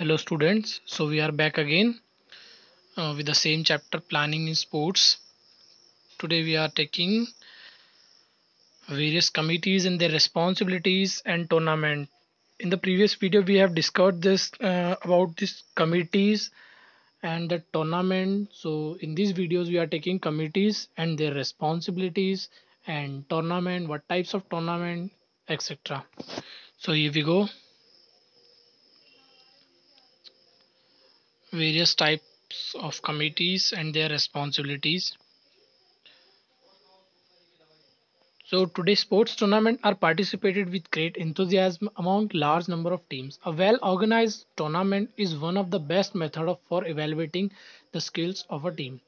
hello students so we are back again uh, with the same chapter planning in sports today we are taking various committees and their responsibilities and tournament in the previous video we have discussed this uh, about these committees and the tournament so in these videos we are taking committees and their responsibilities and tournament what types of tournament etc so here we go various types of committees and their responsibilities. So today's sports tournament are participated with great enthusiasm among large number of teams. A well-organized tournament is one of the best method for evaluating the skills of a team.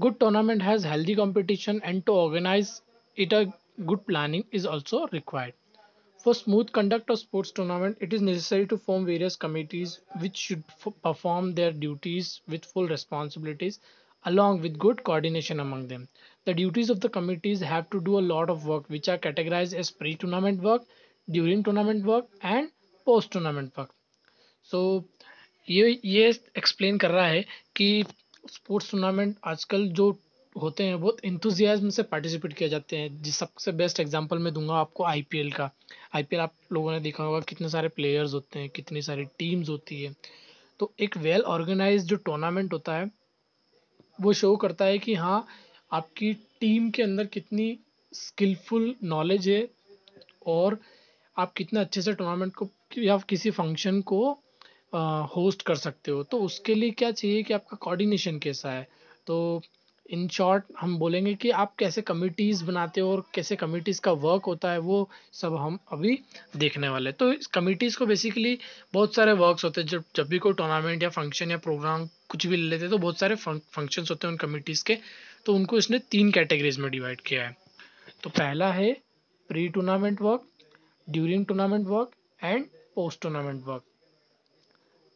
Good tournament has healthy competition and to organize it a good planning is also required. For smooth conduct of sports tournament, it is necessary to form various committees which should perform their duties with full responsibilities along with good coordination among them. The duties of the committees have to do a lot of work which are categorized as pre-tournament work, during tournament work and post tournament work. so, ये ये explain कर रहा है कि sports tournament आजकल जो होते हैं बहुत इंतजियाज्म से पार्टिसिपेट किया जाते हैं जिस सबसे बेस्ट एग्जांपल मैं दूंगा आपको आईपीएल का आईपीएल आप लोगों ने देखा होगा कितने सारे प्लेयर्स होते हैं कितनी सारी टीम्स होती है तो एक वेल ऑर्गेनाइज जो टूर्नामेंट होता है वो शो करता है कि हाँ आपकी टीम के अंदर कितनी स्किलफुल नॉलेज है और आप कितने अच्छे से टूर्नामेंट को या किसी फंक्शन को होस्ट कर सकते हो तो उसके लिए क्या चाहिए कि आपका कोऑर्डिनेशन कैसा है तो इन शॉर्ट हम बोलेंगे कि आप कैसे कमिटीज़ बनाते हो और कैसे कमिटीज़ का वर्क होता है वो सब हम अभी देखने वाले तो इस कमिटीज़ को बेसिकली बहुत सारे वर्क्स होते हैं जब जब भी कोई टूर्नामेंट या फंक्शन या प्रोग्राम कुछ भी ले लेते हैं तो बहुत सारे फंक्शंस होते हैं उन कमिटीज़ के तो उनको इसने तीन कैटेगरीज में डिवाइड किया है तो पहला है pre tournament work during tournament work and post tournament work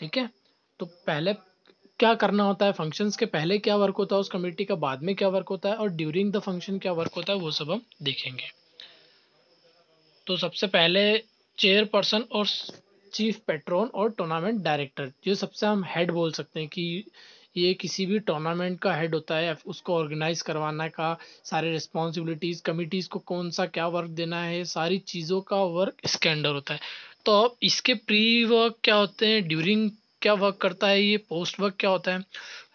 ठीक है तो पहले क्या करना होता है फंक्शंस के पहले क्या वर्क होता है उस कमेटी का बाद में क्या वर्क होता है और ड्यूरिंग द फंक्शन क्या वर्क होता है वो सब हम देखेंगे तो सबसे पहले चेयरपर्सन और चीफ पेट्रोन और टूर्नामेंट डायरेक्टर ये सबसे हम हेड बोल सकते हैं कि ये किसी भी टूर्नामेंट का हेड होता है उसको ऑर्गेनाइज करवाना का सारे रिस्पॉन्सिबिलिटीज़ कमिटीज़ को कौन सा क्या वर्क देना है सारी चीज़ों का वर्क इसके अंडर होता है तो अब इसके प्री वर्क क्या होते हैं ड्यूरिंग क्या वर्क करता है ये पोस्ट वर्क क्या होता है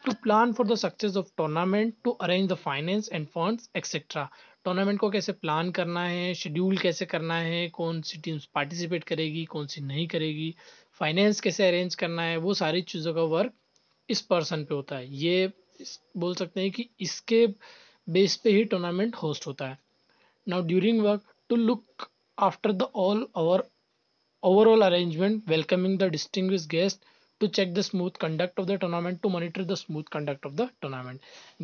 to plan for the success of tournament to arrange the finance and funds etcetera tournament को कैसे प्लान करना है शेड्यूल कैसे करना है कौन सी टीम्स पार्टिसिपेट करेगी कौन सी नहीं करेगी फाइनेंस कैसे अरेंज करना है वो सारी चीज़ों का वर्क इस पर्सन पे होता है ये बोल सकते हैं कि इसके बेस पे ही टूर्नामेंट होस्ट होता है now during work to look after the all over overall arrangement welcoming the disting guest to check the smooth conduct of the tournament to monitor the smooth conduct of the tournament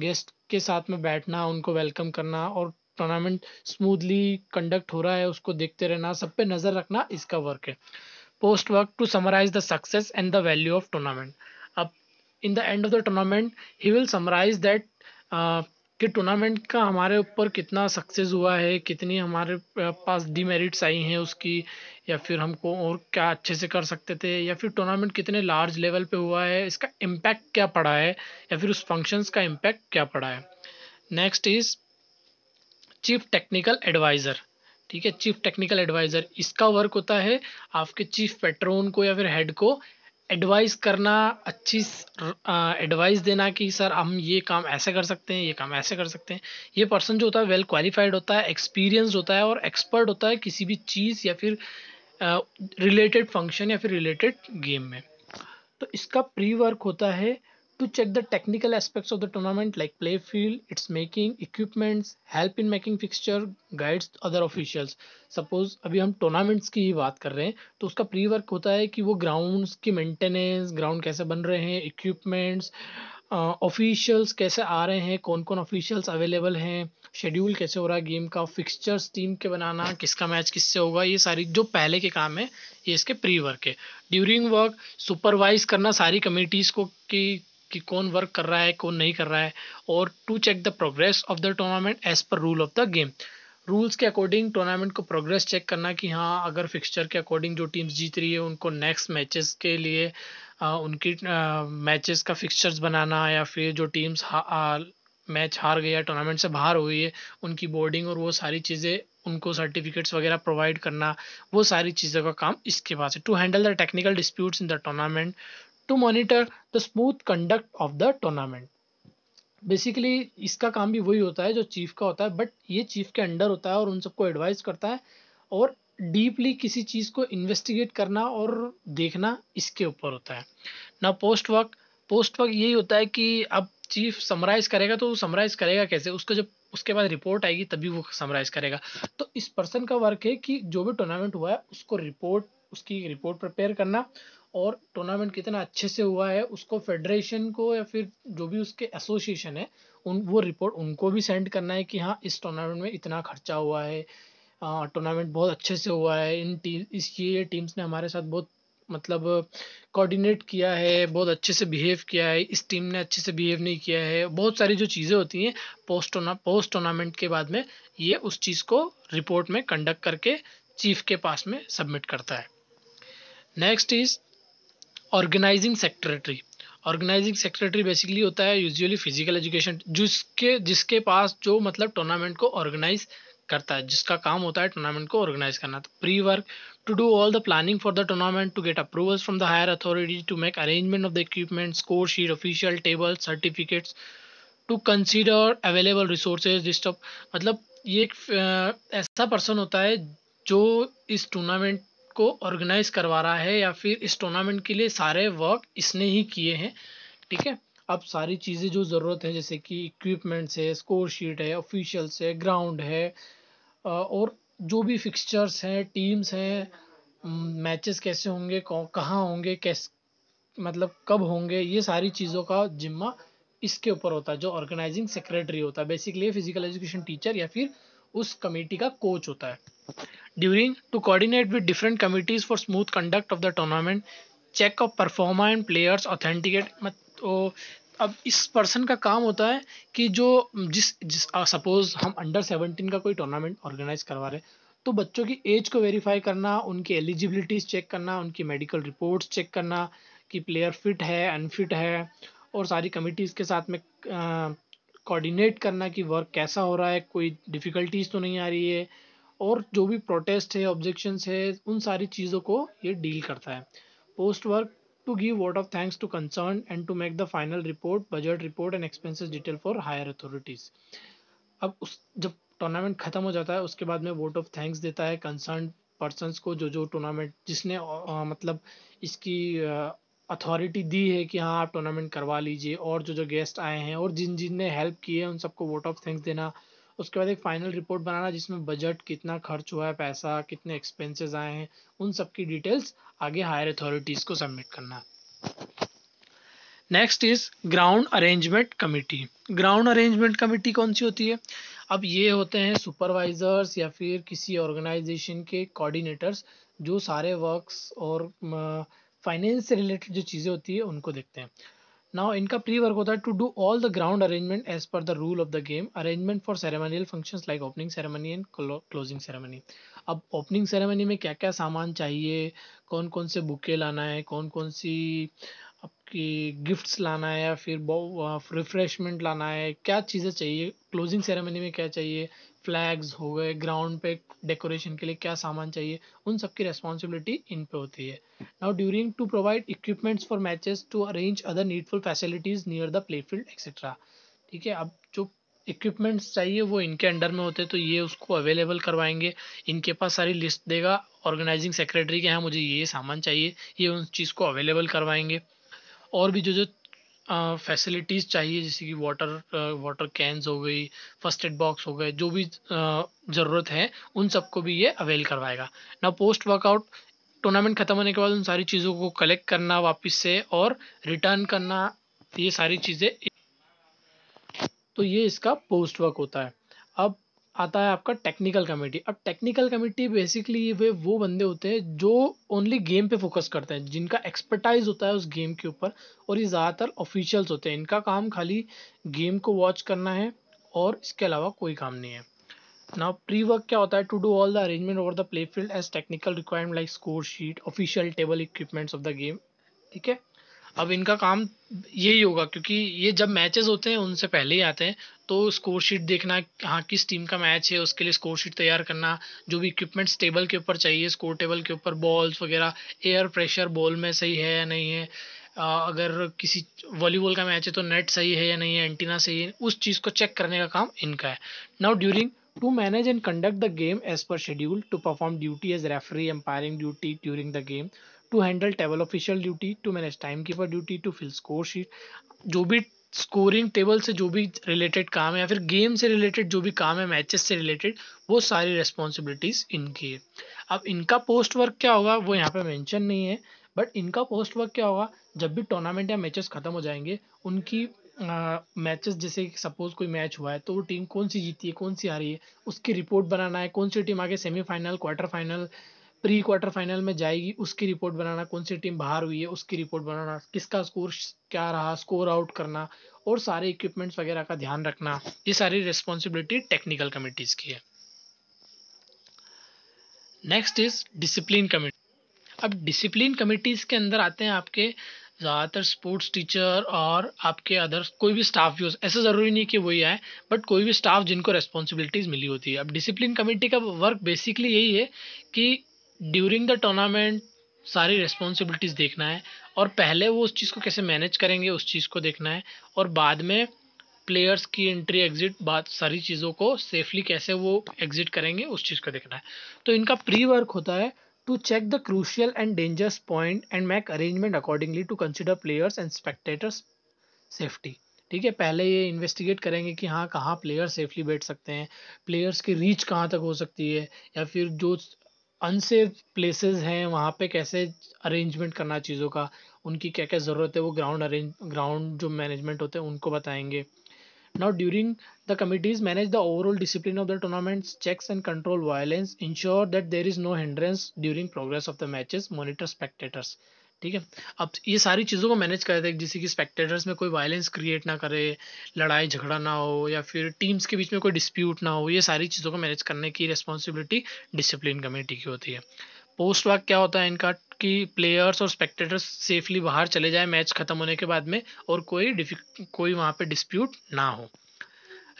guest के साथ में बैठना उनको welcome करना और tournament smoothly conduct हो रहा है उसको देखते रहना सब पे नज़र रखना इसका वर्क है post work to summarize the success and the value of tournament अब in the end of the tournament he will summarize that कि टूर्नामेंट का हमारे ऊपर कितना सक्सेस हुआ है कितनी हमारे uh, पास डीमेरिट्स आई हैं उसकी या फिर हमको और क्या अच्छे से कर सकते थे या फिर टूर्नामेंट कितने लार्ज लेवल पे हुआ है इसका इम्पैक्ट क्या पड़ा है या फिर उस फंक्शंस का इम्पैक्ट क्या पड़ा है next is chief technical advisor ठीक है चीफ टेक्निकल एडवाइज़र इसका वर्क होता है आपके चीफ पेट्रोन को या फिर हेड को एडवाइस करना अच्छी एडवाइस देना कि सर हम ये काम ऐसे कर सकते हैं ये काम ऐसे कर सकते हैं ये पर्सन जो होता है वेल क्वालिफाइड होता है एक्सपीरियंस होता है और एक्सपर्ट होता है किसी भी चीज़ या फिर रिलेटेड फंक्शन या फिर रिलेटेड गेम में तो इसका प्री वर्क होता है to check the technical aspects of the tournament like play field its making equipments help in making fixture guides other officials suppose अभी हम टूर्नामेंट्स की ही बात कर रहे हैं तो उसका प्री वर्क होता है कि वो ग्राउंड्स की मेंटेनेंस ग्राउंड कैसे बन रहे हैं इक्विपमेंट्स ऑफिशियल्स कैसे आ रहे हैं कौन कौन ऑफिशियल्स अवेलेबल हैं शेड्यूल कैसे हो रहा है गेम का फिक्सचर्स टीम के बनाना किसका मैच किससे होगा ये सारी जो पहले के काम है ये इसके प्री वर्क है ड्यूरिंग वर्क सुपरवाइज करना सारी कमेटीज़ को कि कि कौन वर्क कर रहा है कौन नहीं कर रहा है और to check the progress of the tournament as per rule of the game rules के अकॉर्डिंग टूर्नामेंट को प्रोग्रेस चेक करना कि हाँ अगर फिक्सचर के अकॉर्डिंग जो टीम्स जीत रही है उनको नेक्स्ट मैचेस के लिए आ, उनकी मैचेस का फिक्सचर्स बनाना या फिर जो टीम्स हा, मैच हार गया टूर्नामेंट से बाहर हुई है उनकी बोर्डिंग और वो सारी चीज़ें उनको सर्टिफिकेट्स वगैरह प्रोवाइड करना वो सारी चीज़ों का काम इसके पास है to handle the technical disputes in the tournament to monitor the smooth conduct of the tournament basically इसका काम भी वही होता है जो चीफ का होता है बट ये चीफ के अंडर होता है और उन सबको एडवाइस करता है और डीपली किसी चीज़ को इन्वेस्टिगेट करना और देखना इसके ऊपर होता है ना पोस्ट वर्क पोस्ट वर्क यही होता है कि अब चीफ समराइज़ करेगा तो वो समराइज़ करेगा कैसे उसको जब उसके बाद रिपोर्ट आएगी तभी वो समराइज़ करेगा तो इस पर्सन का वर्क है कि जो भी टूर्नामेंट हुआ है उसको रिपोर्ट उसकी रिपोर्ट प्रिपेयर करना और टूर्नामेंट कितना अच्छे से हुआ है उसको फेडरेशन को या फिर जो भी उसके एसोसिएशन है उन वो रिपोर्ट उनको भी सेंड करना है कि हाँ इस टूर्नामेंट में इतना खर्चा हुआ है टूर्नामेंट बहुत अच्छे से हुआ है इन टीम इस ये टीम्स ने हमारे साथ बहुत मतलब कोऑर्डिनेट किया है बहुत अच्छे से बिहेव किया है इस टीम ने अच्छे से बिहेव नहीं किया है बहुत सारी जो चीज़ें होती हैं पोस्ट टूर्ना पोस्ट टूर्नामेंट के बाद में ये उस चीज़ को रिपोर्ट में कंडक्ट करके चीफ के पास में सबमिट करता है next is organizing secretary organizing secretary basically होता है यूजुअली फिजिकल एजुकेशन जिसके जिसके पास जो मतलब टूर्नामेंट को ऑर्गेनाइज करता है जिसका काम होता है टूर्नामेंट को ऑर्गेनाइज करना तो pre work to do all the planning for the tournament to get approvals from the higher authority to make arrangement of the equipment score sheet official table certificates to consider available resources disturb मतलब ये एक ऐसा person होता है जो इस tournament को organise करवा रहा है या फिर इस टूर्नामेंट के लिए सारे वर्क इसने ही किए हैं ठीक है अब सारी चीज़ें जो ज़रूरत है जैसे कि इक्विपमेंट्स है स्कोर शीट है ऑफिशियल्स है ग्राउंड है और जो भी फिक्सचर्स हैं टीम्स हैं मैचेस कैसे होंगे कहाँ होंगे कैस मतलब कब होंगे ये सारी चीज़ों का जिम्मा इसके ऊपर होता है जो ऑर्गेनाइजिंग सेक्रेटरी होता है बेसिकली फिजिकल एजुकेशन टीचर या फिर उस कमेटी का कोच होता है During to coordinate with different committees for smooth conduct of the tournament, check of performer and players authenticate मत तो अब इस पर्सन का काम होता है कि जो जिस जिस सपोज हम अंडर सेवनटीन का कोई टूर्नामेंट ऑर्गेनाइज करवा रहे हैं तो बच्चों की एज को वेरीफाई करना उनकी एलिजिबिलिटीज चेक करना उनकी मेडिकल रिपोर्ट्स चेक करना कि प्लेयर फिट है अनफिट है और सारी कमिटीज़ के साथ में कोऑर्डिनेट करना कि वर्क कैसा हो रहा है कोई डिफ़िकल्टीज़ तो नहीं आ रही है और जो भी प्रोटेस्ट है ऑब्जेक्शन है उन सारी चीज़ों को ये डील करता है post work to give word of thanks to concern and to make the final report budget report and expenses detail for higher authorities अब उस जब टूर्नामेंट खत्म हो जाता है उसके बाद में वोट ऑफ थैंक्स देता है कंसर्न पर्सन को जो जो टूर्नामेंट जिसने आ, मतलब इसकी अथॉरिटी दी है कि हाँ आप टूर्नामेंट करवा लीजिए और जो जो गेस्ट आए हैं और जिन जिन ने हेल्प किए हैं उन सबको वोट ऑफ थैंक्स देना उसके बाद एक फाइनल रिपोर्ट बनाना जिसमें बजट कितना खर्च हुआ है पैसा कितने एक्सपेंसेस आए हैं उन सब की डिटेल्स आगे हायर अथॉरिटीज़ को सबमिट करना next is ground arrangement committee ground arrangement committee कौन सी होती है अब ये होते हैं सुपरवाइजर्स या फिर किसी ऑर्गेनाइजेशन के कोऑर्डिनेटर्स जो सारे वर्क्स और फाइनेंस से रिलेटेड जो चीज़ें होती है उनको देखते हैं नाउ इनका प्री वर्क होता है to do all the ground arrangement as per the rule of the game arrangement for ceremonial functions like opening ceremony and closing ceremony अब ओपनिंग सेरेमनी में क्या क्या सामान चाहिए कौन कौन से बुके लाना है कौन कौन सी आपकी गिफ्ट्स लाना है या फिर रिफ्रेशमेंट लाना है क्या चीज़ें चाहिए क्लोजिंग सेरेमनी में क्या चाहिए फ्लैग्स हो गए ग्राउंड पे डेकोरेशन के लिए क्या सामान चाहिए उन सब की रेस्पॉन्सिबिलिटी इन पे होती है now during to provide equipments for matches to arrange other needful facilities near the play field etcetera ठीक है अब जो इक्विपमेंट्स चाहिए वो इनके अंडर में होते हैं तो ये उसको अवेलेबल करवाएंगे इनके पास सारी लिस्ट देगा ऑर्गेनाइजिंग सेक्रेटरी के यहाँ मुझे ये सामान चाहिए ये उन चीज़ को अवेलेबल करवाएंगे और भी जो जो फैसिलिटीज़ चाहिए जैसे कि वाटर वाटर कैंस हो गई फर्स्ट एड बॉक्स हो गए जो भी ज़रूरत है उन सबको भी ये अवेल करवाएगा ना पोस्ट वर्कआउट टूर्नामेंट ख़त्म होने के बाद उन सारी चीज़ों को कलेक्ट करना वापस से और रिटर्न करना ये सारी चीज़ें तो ये इसका पोस्ट वर्क होता है अब आता है आपका टेक्निकल कमेटी अब टेक्निकल कमेटी बेसिकली वे वो बंदे होते हैं जो ओनली गेम पे फोकस करते हैं जिनका एक्सपर्टाइज होता है उस गेम के ऊपर और ये ज़्यादातर ऑफिशियल्स होते हैं इनका काम खाली गेम को वॉच करना है और इसके अलावा कोई काम नहीं है ना प्री वर्क क्या होता है to do all the arrangement over the play field as technical requirement like score sheet official table equipments of the game ठीक है अब इनका काम यही होगा क्योंकि ये जब मैचेस होते हैं उनसे पहले ही आते हैं तो स्कोर शीट देखना हाँ किस टीम का मैच है उसके लिए स्कोर शीट तैयार करना जो भी इक्विपमेंट्स टेबल के ऊपर चाहिए स्कोर टेबल के ऊपर बॉल्स वगैरह एयर प्रेशर बॉल में सही है या नहीं है आ, अगर किसी वॉलीबॉल का मैच है तो नेट सही है या नहीं है एंटीना सही है उस चीज़ को चेक करने का काम इनका है now during to manage and conduct the game as per schedule to perform duty as referee umpiring duty during the game to handle table official duty to manage time keeper duty to fill score sheet जो भी scoring table से जो भी related काम है या फिर game से रिलेटेड जो भी काम है मैचेस से रिलेटेड वो सारी रिस्पॉन्सिबिलिटीज़ इनकी है अब इनका पोस्ट वर्क क्या होगा वो यहाँ पे मेंशन नहीं है बट इनका पोस्ट वर्क क्या होगा जब भी टूर्नामेंट या मैचेस ख़त्म हो जाएंगे उनकी मैचेस जैसे सपोज कोई मैच हुआ है तो वो टीम कौन सी जीती है कौन सी आ रही है उसकी रिपोर्ट बनाना है कौन सी टीम आगे semifinal quarter final pre quarter final में जाएगी उसकी रिपोर्ट बनाना कौन सी टीम बाहर हुई है उसकी रिपोर्ट बनाना किसका स्कोर क्या रहा स्कोर आउट करना और सारे इक्विपमेंट्स वगैरह का ध्यान रखना ये सारी रिस्पॉन्सिबिलिटी टेक्निकल कमेटीज की है नेक्स्ट इज डिसिप्लिन कमेटी अब डिसिप्लिन कमेटीज के अंदर आते हैं आपके ज़्यादातर स्पोर्ट्स टीचर और आपके अदर कोई भी स्टाफ भी हो ऐसा ज़रूरी नहीं कि वही आए बट कोई भी स्टाफ जिनको रेस्पॉन्सिबिलिटीज़ मिली होती है अब डिसिप्लिन कमेटी का वर्क बेसिकली यही है कि ड्यूरिंग द टूर्नामेंट सारी रिस्पॉन्सिबिलिटीज़ देखना है और पहले वो उस चीज़ को कैसे मैनेज करेंगे उस चीज़ को देखना है और बाद में प्लेयर्स की एंट्री एग्जिट बात सारी चीज़ों को सेफली कैसे वो एग्जिट करेंगे उस चीज़ को देखना है तो इनका प्री वर्क होता है to check the crucial and dangerous point and make arrangement accordingly to consider players and spectators safety ठीक है पहले ये इन्वेस्टिगेट करेंगे कि हाँ कहाँ प्लेयर सेफली बैठ सकते हैं प्लेयर्स की रीच कहाँ तक हो सकती है या फिर जो अनसेफ प्लेसेस हैं वहाँ पे कैसे अरेंजमेंट करना चीज़ों का उनकी क्या क्या ज़रूरत है वो ग्राउंड अरेंज ग्राउंड जो मैनेजमेंट होते हैं उनको बताएंगे now during the committees manage the overall discipline of the tournaments checks and control violence ensure that there is no hindrance during progress of the matches monitor spectators ठीक है अब ये सारी चीज़ों को मैनेज करते हैं जैसे कि स्पेक्टेटर्स में कोई वायलेंस क्रिएट ना करे लड़ाई झगड़ा ना हो या फिर टीम्स के बीच में कोई डिस्प्यूट ना हो ये सारी चीज़ों को मैनेज करने की रिस्पॉन्सिबिलिटी डिसिप्लिन कमेटी की होती है पोस्ट वाक क्या होता है इनका कि प्लेयर्स और स्पेक्टेटर्स सेफली बाहर चले जाए मैच ख़त्म होने के बाद में और कोई कोई वहाँ पे डिस्प्यूट ना हो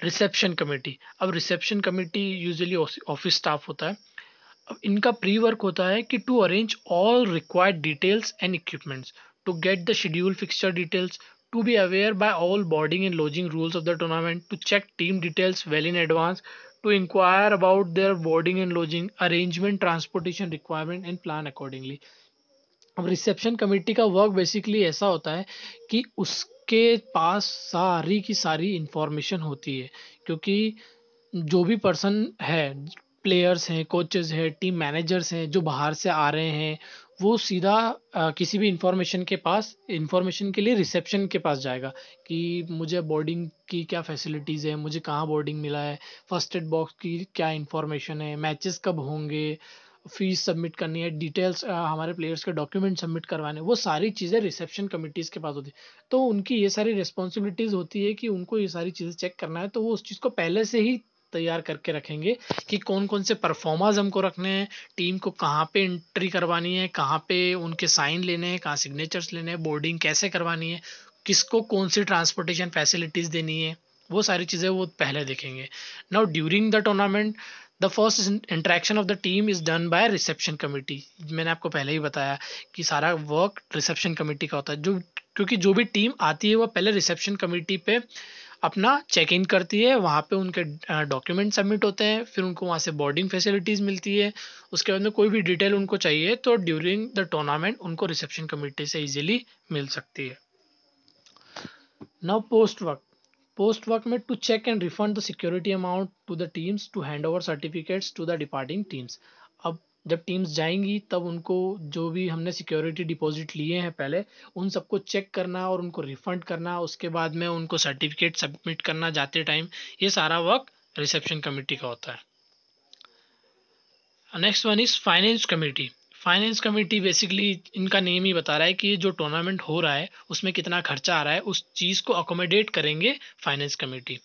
रिसेप्शन कमेटी अब reception committee usually office staff होता है अब इनका प्री वर्क होता है कि to arrange all required details and equipments to get the schedule fixture details to be aware by all boarding and lodging rules of the tournament to check team details well in advance to inquire about their boarding and lodging arrangement transportation requirement and plan accordingly अब reception committee का work basically ऐसा होता है कि उसके पास सारी की सारी इंफॉर्मेशन होती है क्योंकि जो भी पर्सन है प्लेयर्स हैं कोचेस हैं टीम मैनेजर्स हैं जो बाहर से आ रहे हैं वो सीधा आ, किसी भी इंफॉर्मेशन के पास इंफॉर्मेशन के लिए रिसेप्शन के पास जाएगा कि मुझे बोर्डिंग की क्या फैसिलिटीज़ है मुझे कहाँ बोर्डिंग मिला है फर्स्ट एड बॉक्स की क्या इंफॉर्मेशन है मैचेस कब होंगे फीस सबमिट करनी है डिटेल्स हमारे प्लेयर्स के डॉक्यूमेंट सबमिट करवाने वो सारी चीज़ें रिसेप्शन कमिटीज़ के पास होती है तो उनकी ये सारी रिस्पॉन्सिबिलिटीज़ होती है कि उनको ये सारी चीज़ें चेक करना है तो वो उस चीज़ को पहले से ही तैयार करके रखेंगे कि कौन कौन से परफॉर्मर्स हमको रखने हैं टीम को कहाँ पे एंट्री करवानी है कहाँ पे उनके साइन लेने हैं कहाँ सिग्नेचर्स लेने हैं बोर्डिंग कैसे करवानी है किसको कौन सी ट्रांसपोर्टेशन फैसिलिटीज़ देनी है वो सारी चीज़ें वो पहले देखेंगे now during the tournament the first interaction of the team is done by reception committee मैंने आपको पहले ही बताया कि सारा वर्क रिसेप्शन कमेटी का होता है जो क्योंकि जो भी टीम आती है वह पहले रिसेप्शन कमेटी पे अपना चेक इन करती है वहाँ पे उनके डॉक्यूमेंट सबमिट होते हैं फिर उनको वहाँ से बोर्डिंग फैसिलिटीज़ मिलती है उसके बाद में कोई भी डिटेल उनको चाहिए तो ड्यूरिंग द टूर्नामेंट उनको रिसेप्शन कमिटी से इजीली मिल सकती है now post work post work में to check and refund the security amount to the teams to hand over certificates to the departing teams अब जब टीम्स जाएंगी तब उनको जो भी हमने सिक्योरिटी डिपॉजिट लिए हैं पहले उन सबको चेक करना और उनको रिफंड करना उसके बाद में उनको सर्टिफिकेट सबमिट करना जाते टाइम ये सारा वर्क रिसेप्शन कमेटी का होता है next one is finance committee finance committee basically इनका नेम ही बता रहा है कि जो टूर्नामेंट हो रहा है उसमें कितना खर्चा आ रहा है उस चीज़ को अकोमोडेट करेंगे finance committee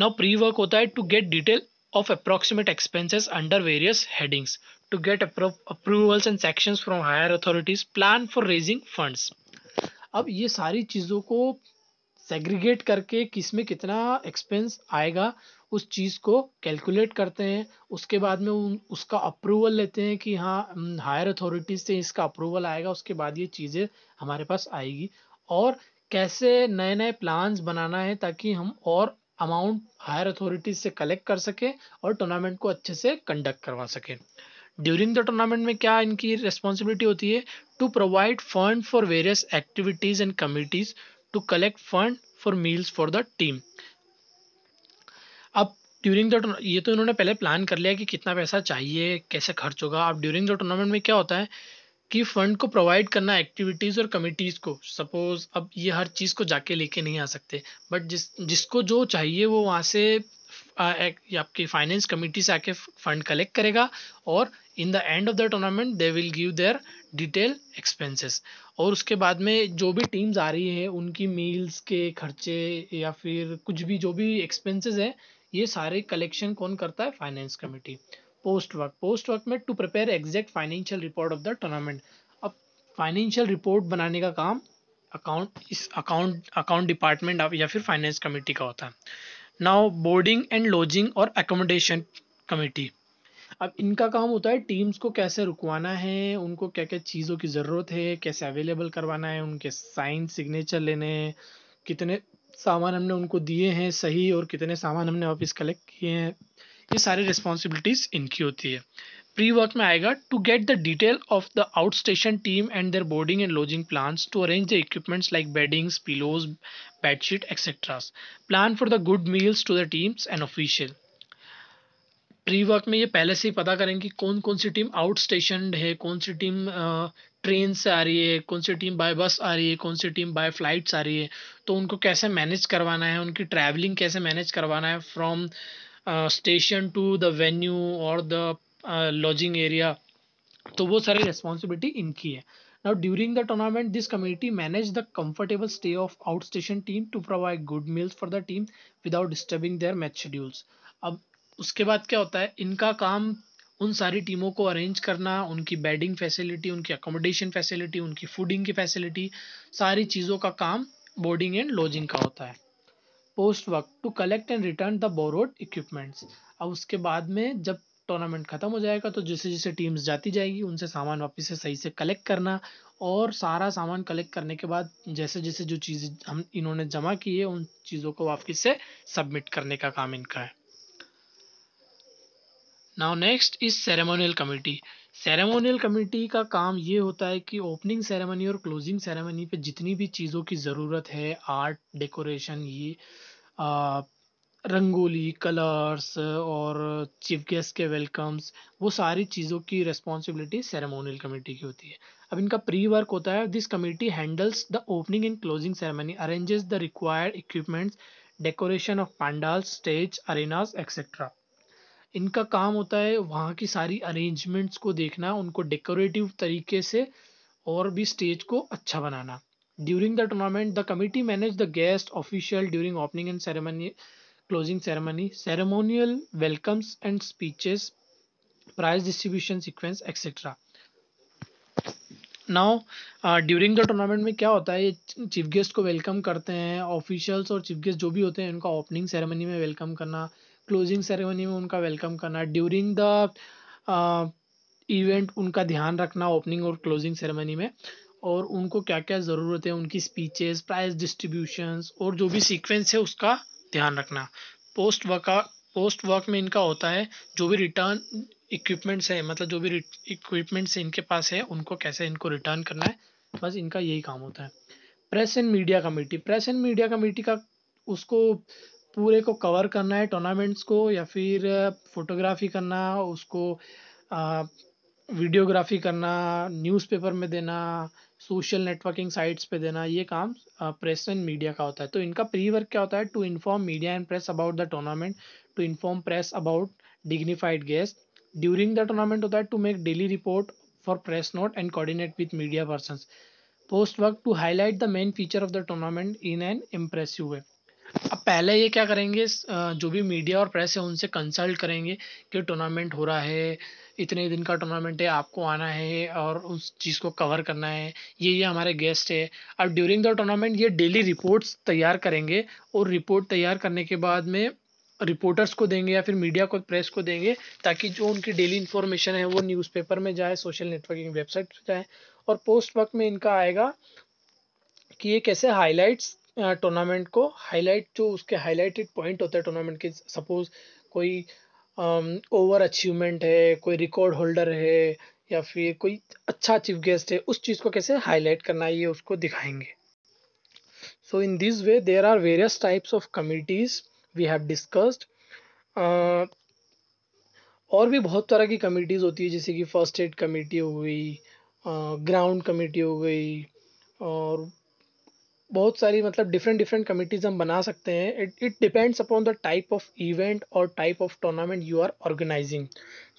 now pre work होता है to get detail of approximate expenses under various headings to get appro- approvals and sections from higher authorities plan for raising funds अब ये सारी चीज़ों को सेग्रीगेट करके किस में कितना एक्सपेंस आएगा उस चीज़ को कैलकुलेट करते हैं उसके बाद में उन उसका अप्रूवल लेते हैं कि हाँ हायर अथॉरिटीज से इसका अप्रूवल आएगा उसके बाद ये चीज़ें हमारे पास आएगी और कैसे नए नए प्लान्स बनाना है ताकि हम और अमाउंट हायर अथॉरिटीज से कलेक्ट कर सकें और टूर्नामेंट को अच्छे से कंडक्ट करवा सकें ड्यूरिंग द टूर्नामेंट में क्या इनकी रिस्पॉन्सिबिलिटी होती है to provide fund for various activities and committees to collect fund for meals for the team अब ड्यूरिंग द ये तो इन्होंने पहले प्लान कर लिया कि कितना पैसा चाहिए कैसे खर्च होगा अब ड्यूरिंग द टूर्नामेंट में क्या होता है कि फंड को प्रोवाइड करना एक्टिविटीज़ और कमिटीज़ को सपोज अब ये हर चीज़ को जाके लेके नहीं आ सकते बट जिस जिसको जो चाहिए वो वहां से आपकी फाइनेंस कमेटी से आके फंड कलेक्ट करेगा और in the end of the tournament they will give their detail expenses और उसके बाद में जो भी टीम्स आ रही है उनकी मील्स के खर्चे या फिर कुछ भी जो भी एक्सपेंसेस है ये सारे कलेक्शन कौन करता है finance committee post work post work में to prepare exact financial report of the tournament अब फाइनेंशियल रिपोर्ट बनाने का काम अकाउंट इस अकाउंट अकाउंट डिपार्टमेंट या फिर फाइनेंस कमेटी का होता है नाउ बोर्डिंग एंड लॉजिंग और एकोमोडेशन कमेटी अब इनका काम होता है टीम्स को कैसे रुकवाना है उनको क्या क्या चीज़ों की ज़रूरत है कैसे अवेलेबल करवाना है उनके साइन सिग्नेचर लेने हैं कितने सामान हमने उनको दिए हैं सही और कितने सामान हमने वापस कलेक्ट किए हैं ये सारी रिस्पॉन्सिबिलिटीज़ इनकी होती है प्री वर्क में आएगा to get the detail of the outstation team and their boarding and lodging plans to arrange the equipments like beddings pillows bedsheet etcetera plan for the good meals to the teams and official pre work में ये पहले से ही पता करेंगे कि कौन कौन सी टीम आउट स्टेशन है कौन सी टीम ट्रेन से आ रही है कौन सी टीम बाय बस आ रही है कौन सी टीम बाय फ्लाइट्स आ रही है तो उनको कैसे मैनेज करवाना है उनकी ट्रैवलिंग कैसे मैनेज करवाना है from station to the venue और द लॉजिंग एरिया तो वो सारी रिस्पॉन्सिबिलिटी इनकी है during the tournament this committee manage the comfortable stay of outstation team to provide good meals for the team without disturbing their match schedules अब उसके बाद क्या होता है इनका काम उन सारी टीमों को अरेंज करना उनकी बेडिंग फैसिलिटी उनकी अकोमोडेशन फैसिलिटी उनकी फूडिंग की फैसिलिटी सारी चीज़ों का काम बोर्डिंग एंड लॉजिंग का होता है post work to collect and return the borrowed equipments अब उसके बाद में जब टूर्नामेंट ख़त्म हो जाएगा तो जैसे जैसे टीम्स जाती जाएगी उनसे सामान वापस से सही से कलेक्ट करना और सारा सामान कलेक्ट करने के बाद जैसे जैसे जो चीज़ हम इन्होंने जमा की है उन चीज़ों को वापस से सबमिट करने का काम इनका है now next is ceremonial committee ceremonial committee का काम ये होता है कि ओपनिंग सेरेमनी और क्लोजिंग सेरेमनी पे जितनी भी चीज़ों की ज़रूरत है आर्ट डेकोरेशन ये रंगोली कलर्स और चीफ गेस्ट के वेलकम्स वो सारी चीज़ों की रिस्पॉन्सिबिलिटी सेरेमोनियल कमेटी की होती है अब इनका प्री वर्क होता है this committee handles the opening and closing ceremony arranges the required equipments decoration of pandal stage arenas etcetera इनका काम होता है वहाँ की सारी अरेंजमेंट्स को देखना उनको डेकोरेटिव तरीके से और भी स्टेज को अच्छा बनाना during the tournament the committee manage the guest official during opening and ceremony closing ceremony, ceremonial welcomes and speeches, prize distribution sequence, etc. Now during the tournament में क्या होता है चीफ गेस्ट को वेलकम करते हैं ऑफिशियल्स और chief guest जो भी होते हैं उनका ओपनिंग सेरेमनी में वेलकम करना क्लोजिंग सेरेमनी में उनका वेलकम करना ड्यूरिंग द इवेंट उनका ध्यान रखना ओपनिंग और क्लोजिंग सेरेमनी में और उनको क्या क्या ज़रूरत है उनकी स्पीचेस प्राइज डिस्ट्रीब्यूशंस और जो भी सीक्वेंस है उसका ध्यान रखना पोस्ट वर्का पोस्ट वर्क में इनका होता है जो भी रिटर्न इक्विपमेंट्स है मतलब जो भी इक्विपमेंट्स इनके पास है उनको कैसे इनको रिटर्न करना है बस इनका यही काम होता है press and media committee press and media committee का उसको पूरे को कवर करना है टूर्नामेंट्स को या फिर फोटोग्राफी करना उसको वीडियोग्राफी करना न्यूज़पेपर में देना सोशल नेटवर्किंग साइट्स पे देना ये काम प्रेस एंड मीडिया का होता है तो इनका प्री वर्क क्या होता है to inform media and press about the tournament to inform press about dignified guest during the tournament होता है to make daily report for press note and coordinate with media person post work to highlight the main feature of the tournament in an impressive way अब पहले ये क्या करेंगे जो भी media और प्रेस है उनसे कंसल्ट करेंगे कि टूर्नामेंट हो रहा है इतने दिन का टूर्नामेंट है आपको आना है और उस चीज़ को कवर करना है ये ये हमारे गेस्ट है अब ड्यूरिंग द टूर्नामेंट ये डेली रिपोर्ट्स तैयार करेंगे और रिपोर्ट तैयार करने के बाद में रिपोर्टर्स को देंगे या फिर मीडिया को प्रेस को देंगे ताकि जो उनकी डेली इन्फॉर्मेशन है वो न्यूज़पेपर में जाए सोशल नेटवर्किंग वेबसाइट पर जाए और पोस्ट वक्त में इनका आएगा कि ये कैसे हाईलाइट्स टूर्नामेंट को हाईलाइट जो उसके हाईलाइटेड पॉइंट होते हैं टूर्नामेंट के सपोज़ कोई ओवर um, अचीवमेंट है कोई रिकॉर्ड होल्डर है या फिर कोई अच्छा चीफ गेस्ट है उस चीज़ को कैसे हाईलाइट करना है ये उसको दिखाएंगे so in this way there are various types of committees we have discussed और भी बहुत तरह की कमेटीज़ होती है जैसे कि फर्स्ट एड कमेटी हो गई ग्राउंड uh, कमेटी हो गई और बहुत सारी मतलब डिफरेंट डिफरेंट कमिटीज़ हम बना सकते हैं it it depends upon the type of event और type of tournament you are organizing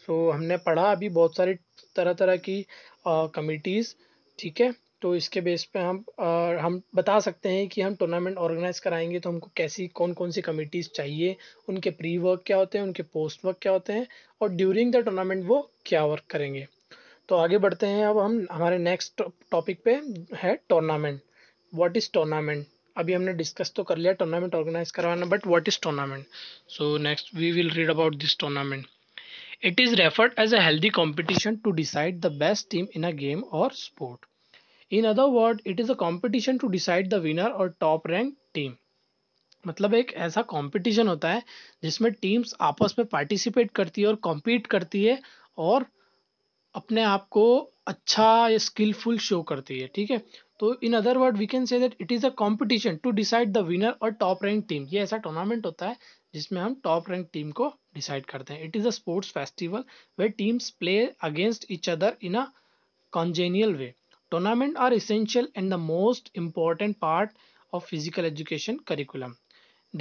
so हमने पढ़ा अभी बहुत सारी तरह तरह की कमिटीज़ ठीक है तो इसके बेस पे हम आ, हम बता सकते हैं कि हम टूर्नामेंट ऑर्गेनाइज कराएंगे तो हमको कैसी कौन कौन सी कमिटीज़ चाहिए उनके प्री वर्क क्या होते हैं उनके पोस्ट वर्क क्या होते हैं और ड्यूरिंग द टूर्नामेंट वो क्या वर्क करेंगे तो आगे बढ़ते हैं अब हम हमारे नेक्स्ट टॉपिक पे है टूर्नामेंट व्हाट इज़ टूर्नामेंट अभी हमने डिस्कस तो कर लिया टूर्नामेंट ऑर्गेनाइज करवाना but what is tournament so next we will read about this tournament it is referred as a healthy competition to decide the best team in a game or sport in other word it is a competition to decide the winner or top rank team मतलब एक ऐसा competition होता है जिसमें teams आपस में participate करती है और कॉम्पीट करती है और अपने आप को अच्छा या स्किलफुल शो करती है ठीक है तो in other word we can say that it is a competition to decide the winner or top rank team ये ऐसा टूर्नामेंट होता है जिसमें हम टॉप रैंक टीम को डिसाइड करते हैं it is a sports festival where teams play against each other in a congenial way tournament are essential and the most important part of physical education curriculum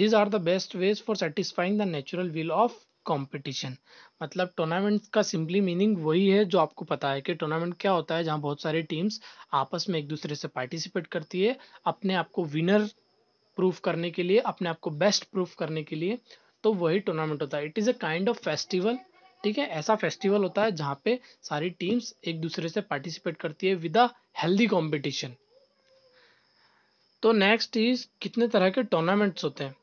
these are the best ways for satisfying the natural will of competition मतलब tournament का simply meaning वही है जो आपको पता है कि tournament क्या होता है जहां बहुत सारे टीम्स आपस में एक दूसरे से पार्टिसिपेट करती है अपने आप को विनर प्रूफ करने के लिए अपने आप को बेस्ट प्रूफ करने के लिए तो वही टूर्नामेंट होता है it is a kind of festival ठीक है ऐसा फेस्टिवल होता है जहाँ पे सारी टीम्स एक दूसरे से पार्टिसिपेट करती है विद अ हेल्दी कॉम्पिटिशन तो नेक्स्ट इज कितने तरह के टूर्नामेंट्स होते हैं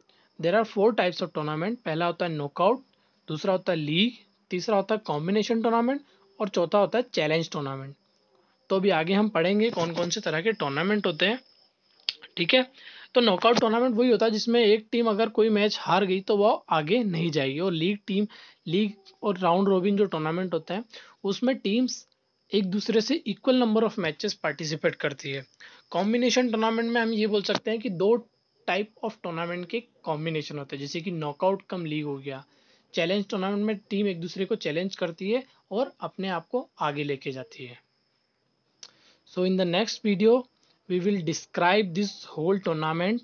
there are four types of tournament पहला होता है नॉकआउट दूसरा होता है लीग तीसरा होता है कॉम्बिनेशन टूर्नामेंट और चौथा होता है चैलेंज टूर्नामेंट तो अभी आगे हम पढ़ेंगे कौन कौन से तरह के टूर्नामेंट होते हैं ठीक है तो नॉकआउट टूर्नामेंट वही होता है जिसमें एक टीम अगर कोई मैच हार गई तो वह आगे नहीं जाएगी और लीग टीम लीग और राउंड रोबिन जो टूर्नामेंट होता है उसमें टीम्स एक दूसरे से equal number of matches participate करती है कॉम्बिनेशन टूर्नामेंट में हम ये बोल सकते हैं कि दो टाइप ऑफ टूर्नामेंट के कॉम्बिनेशन होते हैं जैसे कि नॉकआउट कम लीग हो गया चैलेंज टूर्नामेंट में टीम एक दूसरे को चैलेंज करती है और अपने आप को आगे लेके जाती है so in the next video we will describe this whole tournament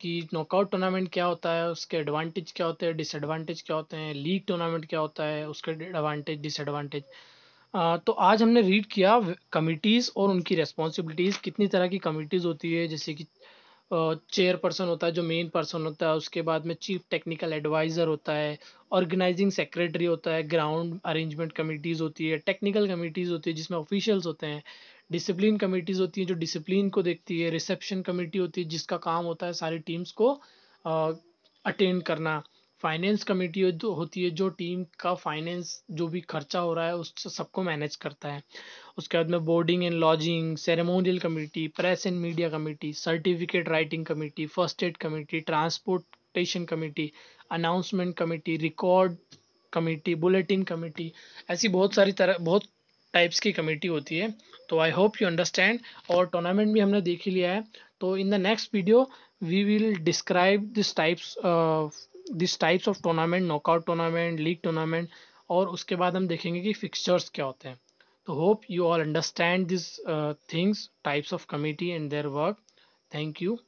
कि नॉकआउट टूर्नामेंट क्या होता है उसके एडवांटेज क्या होते हैं डिसएडवांटेज क्या होते हैं लीग टूर्नामेंट क्या होता है उसके एडवांटेज डिसएडवांटेज uh, तो आज हमने रीड किया कमिटीज़ और उनकी रेस्पॉन्सिबिलिटीज़ कितनी तरह की कमिटीज़ होती है जैसे कि चेयर पर्सन होता है जो मेन पर्सन होता है उसके बाद में चीफ टेक्निकल एडवाइज़र होता है ऑर्गेनाइजिंग सेक्रेटरी होता है ग्राउंड अरेंजमेंट कमेटीज़ होती है टेक्निकल कमेटीज़ होती है जिसमें ऑफिशियल्स होते हैं डिसिप्लिन कमेटीज़ होती हैं जो डिसिप्लिन को देखती है रिसेप्शन कमेटी होती है जिसका काम होता है सारी टीम्स को अटेंड करना फाइनेंस कमेटी होती है जो टीम का फाइनेंस जो भी खर्चा हो रहा है उस सबको मैनेज करता है उसके बाद में boarding and lodging ceremonial committee press and media committee certificate writing committee first aid committee transportation committee announcement committee record committee bulletin committee ऐसी बहुत सारी तरह बहुत टाइप्स की कमेटी होती है तो आई होप यू अंडरस्टैंड और टूर्नामेंट भी हमने देख ही लिया है तो in the next video we will describe this types this types of tournament knockout tournament league tournament और उसके बाद हम देखेंगे कि फिक्सचर्स क्या होते हैं So hope you all understand these uh, things, types of committee and their work. Thank you.